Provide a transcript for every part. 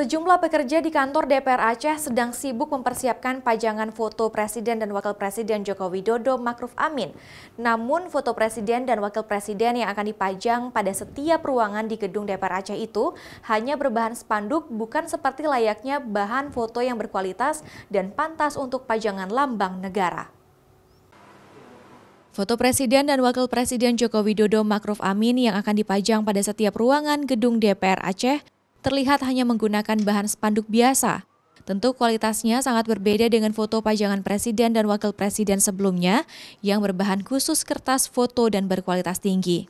Sejumlah pekerja di kantor DPR Aceh sedang sibuk mempersiapkan pajangan foto Presiden dan Wakil Presiden Joko Widodo Makruf Amin. Namun foto Presiden dan Wakil Presiden yang akan dipajang pada setiap ruangan di gedung DPR Aceh itu hanya berbahan spanduk bukan seperti layaknya bahan foto yang berkualitas dan pantas untuk pajangan lambang negara. Foto Presiden dan Wakil Presiden Joko Widodo Makruf Amin yang akan dipajang pada setiap ruangan gedung DPR Aceh terlihat hanya menggunakan bahan spanduk biasa. Tentu kualitasnya sangat berbeda dengan foto pajangan presiden dan wakil presiden sebelumnya yang berbahan khusus kertas foto dan berkualitas tinggi.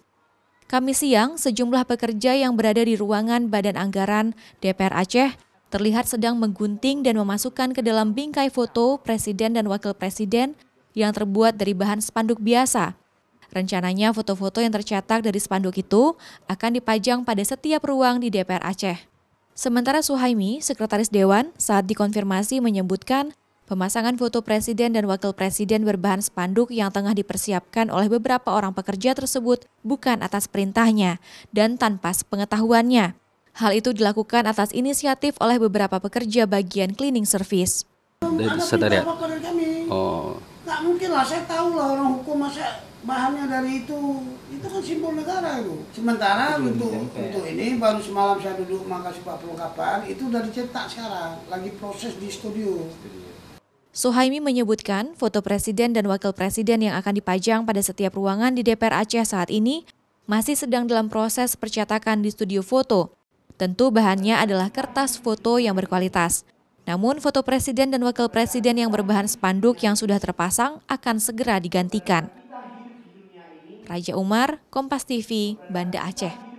Kami siang, sejumlah pekerja yang berada di ruangan Badan Anggaran DPR Aceh terlihat sedang menggunting dan memasukkan ke dalam bingkai foto presiden dan wakil presiden yang terbuat dari bahan spanduk biasa Rencananya foto-foto yang tercetak dari spanduk itu akan dipajang pada setiap ruang di DPR Aceh. Sementara Suhaimi, Sekretaris Dewan, saat dikonfirmasi menyebutkan pemasangan foto presiden dan wakil presiden berbahan spanduk yang tengah dipersiapkan oleh beberapa orang pekerja tersebut bukan atas perintahnya dan tanpa sepengetahuannya. Hal itu dilakukan atas inisiatif oleh beberapa pekerja bagian cleaning service. Dari Oh, nggak mungkin lah saya tahu lah orang hukum masa bahannya dari itu itu kan simbol negara itu sementara itu untuk ya. untuk ini baru semalam saya duduk makasih Pak perlengkapan itu udah dicetak sekarang lagi proses di studio. Suhaimi menyebutkan foto presiden dan wakil presiden yang akan dipajang pada setiap ruangan di DPR Aceh saat ini masih sedang dalam proses percetakan di studio foto. Tentu bahannya adalah kertas foto yang berkualitas. Namun foto presiden dan wakil presiden yang berbahan spanduk yang sudah terpasang akan segera digantikan. Raja Umar, Kompas TV, Banda Aceh.